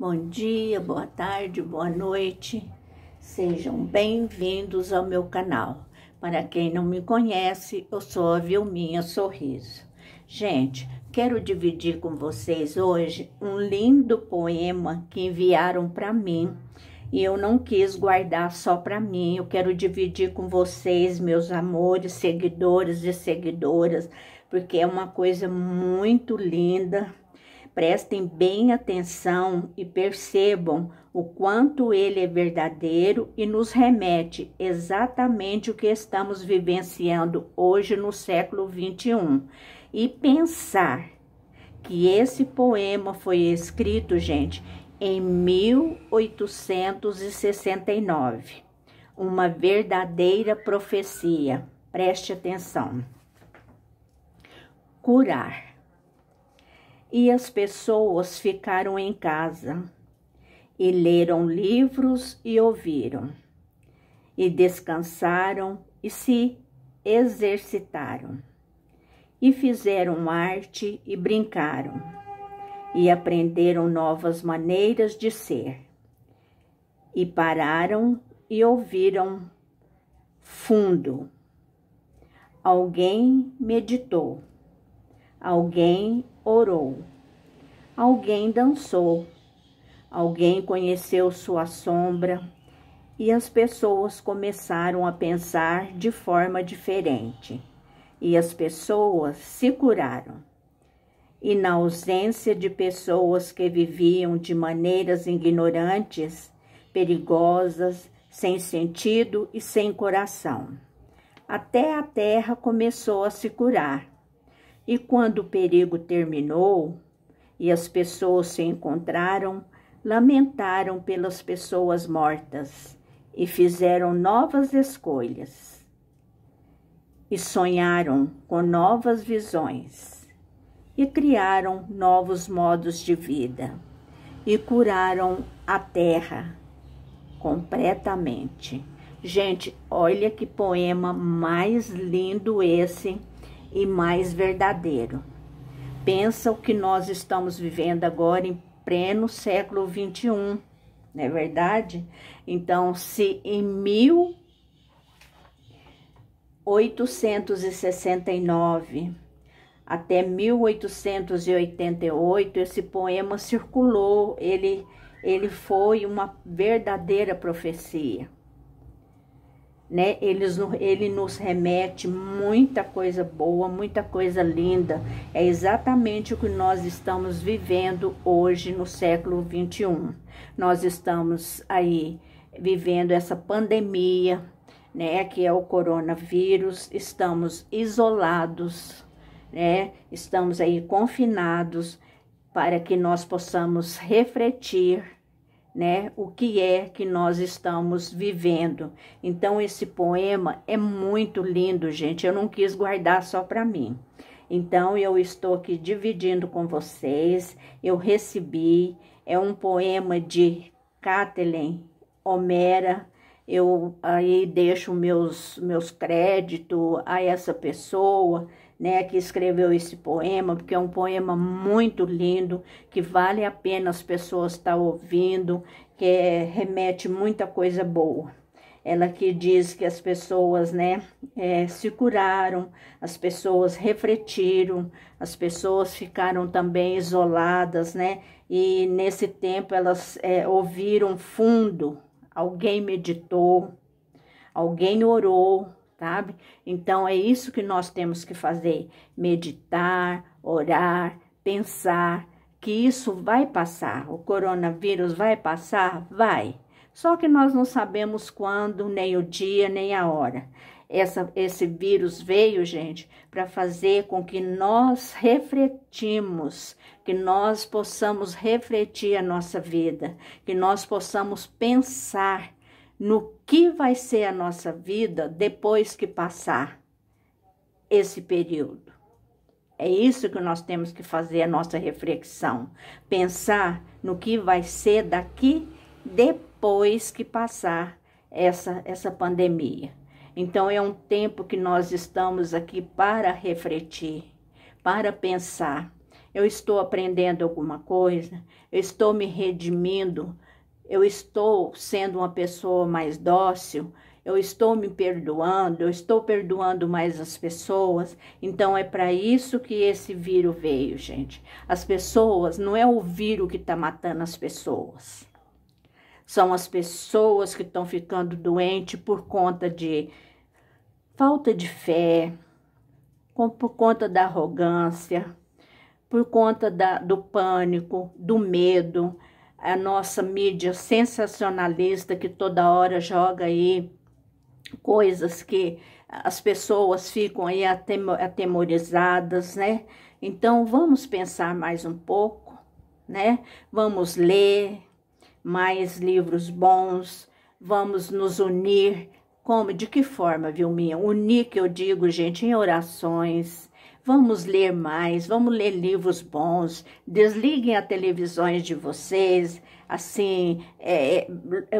Bom dia, boa tarde, boa noite. Sejam bem-vindos ao meu canal. Para quem não me conhece, eu sou a Vilminha Sorriso. Gente, quero dividir com vocês hoje um lindo poema que enviaram para mim e eu não quis guardar só para mim. Eu quero dividir com vocês, meus amores, seguidores e seguidoras, porque é uma coisa muito linda Prestem bem atenção e percebam o quanto ele é verdadeiro e nos remete exatamente o que estamos vivenciando hoje no século 21. E pensar que esse poema foi escrito, gente, em 1869. Uma verdadeira profecia. Preste atenção. Curar e as pessoas ficaram em casa e leram livros e ouviram, e descansaram e se exercitaram, e fizeram arte e brincaram, e aprenderam novas maneiras de ser, e pararam e ouviram fundo. Alguém meditou, alguém orou. Alguém dançou. Alguém conheceu sua sombra e as pessoas começaram a pensar de forma diferente. E as pessoas se curaram. E na ausência de pessoas que viviam de maneiras ignorantes, perigosas, sem sentido e sem coração. Até a terra começou a se curar e quando o perigo terminou e as pessoas se encontraram, lamentaram pelas pessoas mortas e fizeram novas escolhas e sonharam com novas visões e criaram novos modos de vida e curaram a terra completamente. Gente, olha que poema mais lindo esse e mais verdadeiro. Pensa o que nós estamos vivendo agora em pleno século XXI, não é verdade? Então, se em 1869 até 1888 esse poema circulou, ele, ele foi uma verdadeira profecia né? ele nos remete muita coisa boa, muita coisa linda. É exatamente o que nós estamos vivendo hoje no século 21. Nós estamos aí vivendo essa pandemia, né? Que é o coronavírus. Estamos isolados, né? Estamos aí confinados para que nós possamos refletir né, o que é que nós estamos vivendo. Então esse poema é muito lindo, gente. Eu não quis guardar só para mim. Então eu estou aqui dividindo com vocês. Eu recebi é um poema de Kathleen Homera. Eu aí deixo meus meus créditos a essa pessoa né, que escreveu esse poema, porque é um poema muito lindo, que vale a pena as pessoas estar tá ouvindo, que é, remete muita coisa boa. Ela que diz que as pessoas, né, é, se curaram, as pessoas refletiram, as pessoas ficaram também isoladas, né, e nesse tempo elas é, ouviram fundo, alguém meditou, alguém orou, sabe? Então é isso que nós temos que fazer: meditar, orar, pensar que isso vai passar, o coronavírus vai passar, vai. Só que nós não sabemos quando, nem o dia, nem a hora. Essa, esse vírus veio, gente, para fazer com que nós refletimos, que nós possamos refletir a nossa vida, que nós possamos pensar no que vai ser a nossa vida depois que passar esse período. É isso que nós temos que fazer a nossa reflexão, pensar no que vai ser daqui depois que passar essa essa pandemia. Então é um tempo que nós estamos aqui para refletir, para pensar. Eu estou aprendendo alguma coisa, eu estou me redimindo eu estou sendo uma pessoa mais dócil, eu estou me perdoando, eu estou perdoando mais as pessoas. Então é para isso que esse vírus veio, gente. As pessoas, não é o vírus que está matando as pessoas. São as pessoas que estão ficando doentes por conta de falta de fé, por conta da arrogância, por conta da, do pânico, do medo a nossa mídia sensacionalista que toda hora joga aí coisas que as pessoas ficam aí atemorizadas, né? Então vamos pensar mais um pouco, né? Vamos ler mais livros bons, vamos nos unir como, de que forma, viu, minha? Unir que eu digo, gente, em orações, Vamos ler mais, vamos ler livros bons, desliguem as televisões de vocês, assim, é, é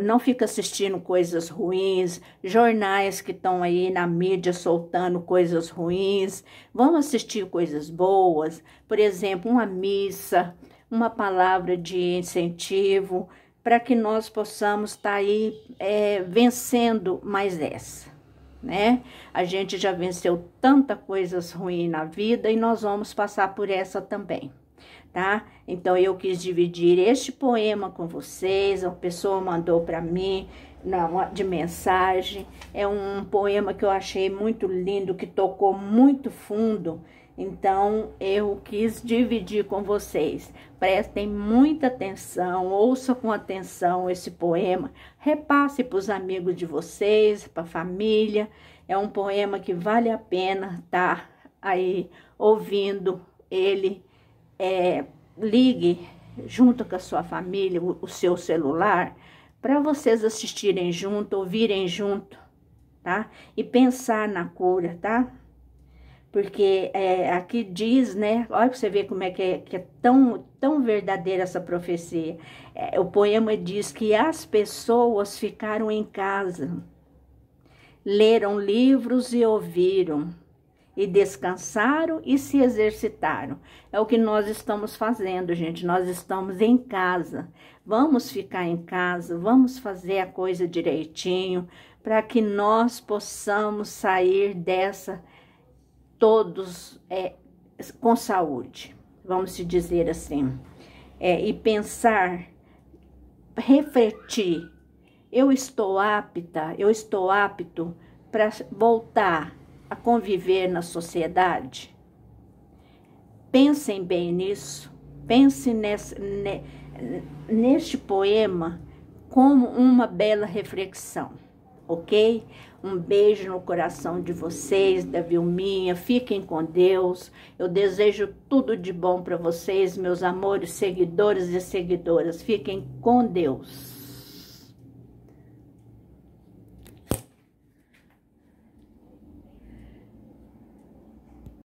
não fica assistindo coisas ruins, jornais que estão aí na mídia soltando coisas ruins, vamos assistir coisas boas, por exemplo, uma missa, uma palavra de incentivo, para que nós possamos estar tá aí é, vencendo mais essa né? A gente já venceu tanta coisas ruins na vida e nós vamos passar por essa também, tá? Então eu quis dividir este poema com vocês, Uma pessoa mandou para mim de mensagem. É um poema que eu achei muito lindo, que tocou muito fundo então, eu quis dividir com vocês. Prestem muita atenção, ouça com atenção esse poema, repasse para os amigos de vocês, para a família. É um poema que vale a pena estar tá aí ouvindo ele. É, ligue junto com a sua família, o, o seu celular, para vocês assistirem junto, ouvirem junto, tá? E pensar na cura, tá? porque é, aqui diz, né? Olha para você ver como é que é, que é tão, tão verdadeira essa profecia. É, o poema diz que as pessoas ficaram em casa, leram livros e ouviram, e descansaram e se exercitaram. É o que nós estamos fazendo, gente. Nós estamos em casa. Vamos ficar em casa, vamos fazer a coisa direitinho, para que nós possamos sair dessa todos é, com saúde, vamos se dizer assim, é, e pensar, refletir, eu estou apta, eu estou apto para voltar a conviver na sociedade? Pensem bem nisso, pense nesse, neste poema como uma bela reflexão ok? Um beijo no coração de vocês, da Vilminha. Fiquem com Deus. Eu desejo tudo de bom para vocês, meus amores, seguidores e seguidoras. Fiquem com Deus.